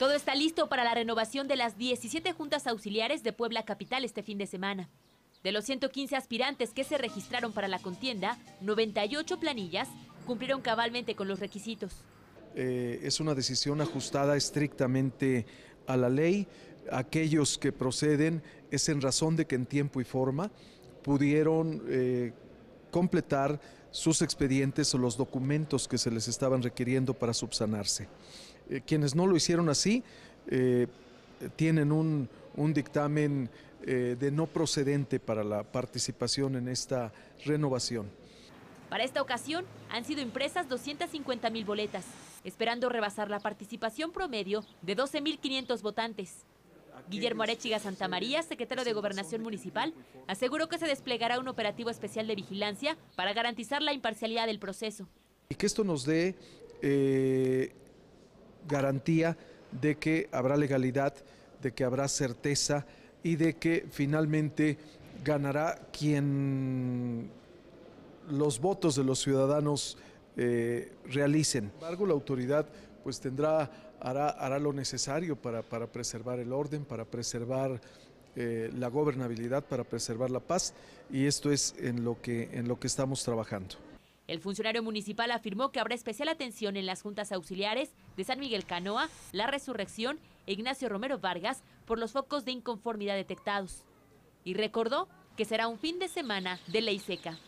Todo está listo para la renovación de las 17 juntas auxiliares de Puebla Capital este fin de semana. De los 115 aspirantes que se registraron para la contienda, 98 planillas cumplieron cabalmente con los requisitos. Eh, es una decisión ajustada estrictamente a la ley. Aquellos que proceden es en razón de que en tiempo y forma pudieron eh, completar sus expedientes o los documentos que se les estaban requiriendo para subsanarse. Eh, quienes no lo hicieron así eh, tienen un, dictamen eh, de no procedente para la participación en esta renovación. Para esta ocasión han sido impresas 250 mil boletas, esperando rebasar la participación promedio de 12.500 votantes. Guillermo Arechiga Santamaría, secretario de Gobernación Municipal, aseguró que se desplegará un operativo especial de vigilancia para garantizar la imparcialidad del proceso. Y que esto nos dé garantía de que habrá legalidad, de que habrá certeza y de que finalmente ganará quien los votos de los ciudadanos eh, realicen. Sin embargo, la autoridad pues tendrá, hará, lo necesario para, preservar el orden, para preservar eh, la gobernabilidad, para preservar la paz y esto es en lo que, en lo que estamos trabajando. El funcionario municipal afirmó que habrá especial atención en las juntas auxiliares de San Miguel Canoa, La Resurrección e Ignacio Romero Vargas por los focos de inconformidad detectados. Y recordó que será un fin de semana de ley seca.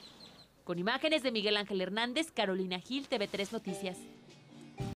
Con imágenes de Miguel Ángel Hernández, Carolina Gil, TV3 Noticias.